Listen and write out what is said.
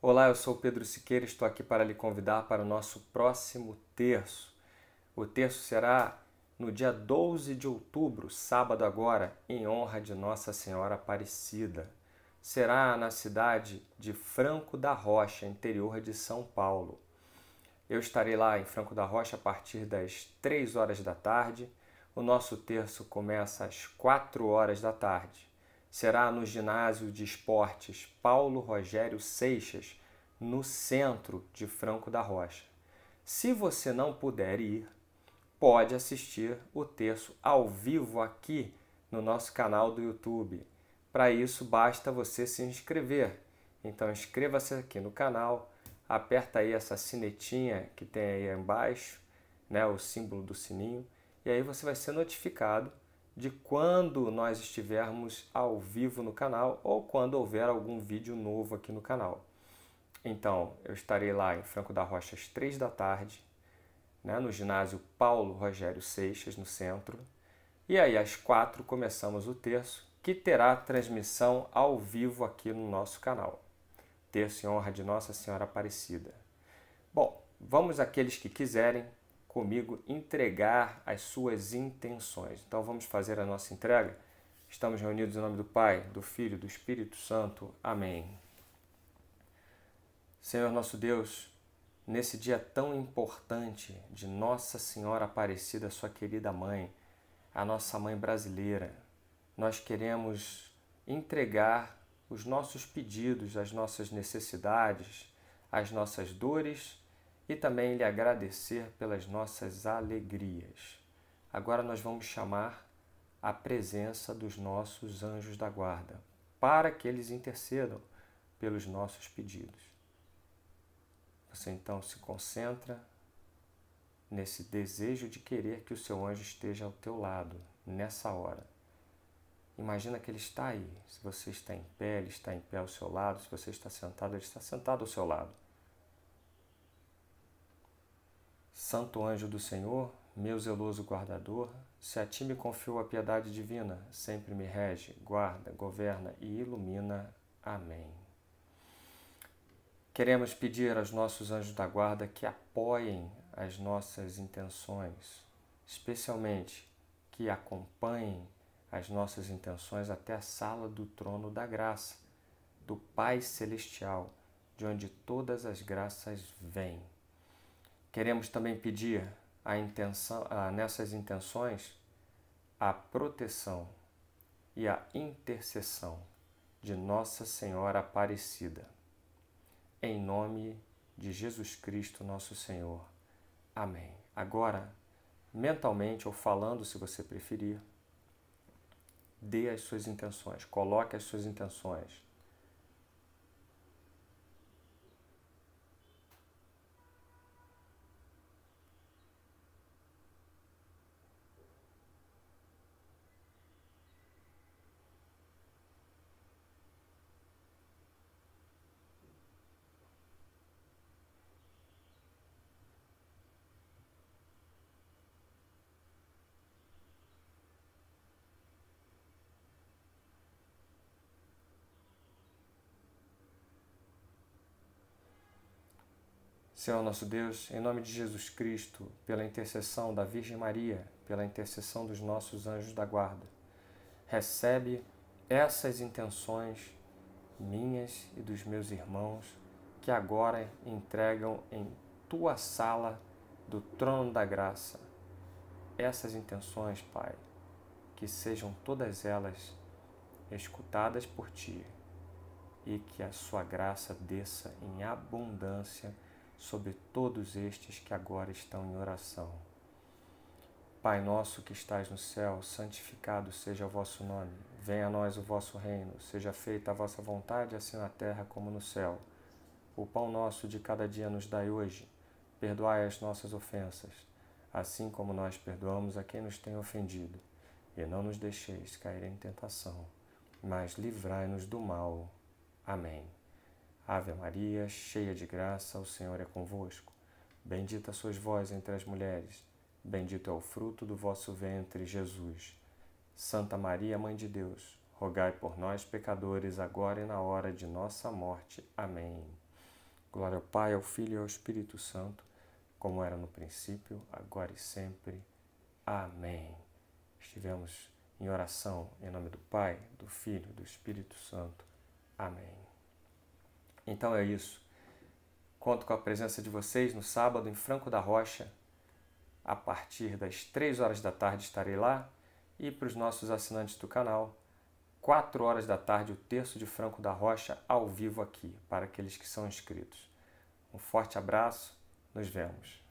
Olá, eu sou Pedro Siqueira, estou aqui para lhe convidar para o nosso próximo terço. O terço será no dia 12 de outubro, sábado agora, em honra de Nossa Senhora Aparecida. Será na cidade de Franco da Rocha, interior de São Paulo. Eu estarei lá em Franco da Rocha a partir das 3 horas da tarde. O nosso terço começa às 4 horas da tarde será no ginásio de esportes Paulo Rogério Seixas, no centro de Franco da Rocha. Se você não puder ir, pode assistir o terço ao vivo aqui no nosso canal do YouTube. Para isso basta você se inscrever. Então inscreva-se aqui no canal, aperta aí essa sinetinha que tem aí embaixo, né, o símbolo do sininho, e aí você vai ser notificado de quando nós estivermos ao vivo no canal ou quando houver algum vídeo novo aqui no canal. Então, eu estarei lá em Franco da Rocha às três da tarde, né, no ginásio Paulo Rogério Seixas, no centro. E aí, às quatro começamos o terço, que terá transmissão ao vivo aqui no nosso canal. Terço em honra de Nossa Senhora Aparecida. Bom, vamos aqueles que quiserem comigo entregar as suas intenções. Então vamos fazer a nossa entrega. Estamos reunidos em nome do Pai, do Filho, do Espírito Santo. Amém. Senhor nosso Deus, nesse dia tão importante de Nossa Senhora Aparecida, sua querida mãe, a nossa mãe brasileira, nós queremos entregar os nossos pedidos, as nossas necessidades, as nossas dores, e também lhe agradecer pelas nossas alegrias. Agora nós vamos chamar a presença dos nossos anjos da guarda, para que eles intercedam pelos nossos pedidos. Você então se concentra nesse desejo de querer que o seu anjo esteja ao teu lado nessa hora. Imagina que ele está aí. Se você está em pé, ele está em pé ao seu lado. Se você está sentado, ele está sentado ao seu lado. Santo anjo do Senhor, meu zeloso guardador, se a ti me confiou a piedade divina, sempre me rege, guarda, governa e ilumina. Amém. Queremos pedir aos nossos anjos da guarda que apoiem as nossas intenções, especialmente que acompanhem as nossas intenções até a sala do trono da graça, do Pai Celestial, de onde todas as graças vêm. Queremos também pedir a intenção, a, nessas intenções a proteção e a intercessão de Nossa Senhora Aparecida. Em nome de Jesus Cristo, nosso Senhor. Amém. Agora, mentalmente ou falando, se você preferir, dê as suas intenções, coloque as suas intenções Senhor nosso Deus, em nome de Jesus Cristo, pela intercessão da Virgem Maria, pela intercessão dos nossos anjos da guarda, recebe essas intenções minhas e dos meus irmãos que agora entregam em tua sala do trono da graça. Essas intenções, Pai, que sejam todas elas escutadas por ti e que a sua graça desça em abundância sobre todos estes que agora estão em oração. Pai nosso que estás no céu, santificado seja o vosso nome. Venha a nós o vosso reino. Seja feita a vossa vontade, assim na terra como no céu. O pão nosso de cada dia nos dai hoje. Perdoai as nossas ofensas, assim como nós perdoamos a quem nos tem ofendido. E não nos deixeis cair em tentação, mas livrai-nos do mal. Amém. Ave Maria, cheia de graça, o Senhor é convosco. Bendita sois vós entre as mulheres, bendito é o fruto do vosso ventre, Jesus. Santa Maria, Mãe de Deus, rogai por nós, pecadores, agora e na hora de nossa morte. Amém. Glória ao Pai, ao Filho e ao Espírito Santo, como era no princípio, agora e sempre. Amém. Estivemos em oração em nome do Pai, do Filho e do Espírito Santo. Amém. Então é isso. Conto com a presença de vocês no sábado em Franco da Rocha. A partir das 3 horas da tarde estarei lá e para os nossos assinantes do canal, 4 horas da tarde o terço de Franco da Rocha ao vivo aqui para aqueles que são inscritos. Um forte abraço, nos vemos.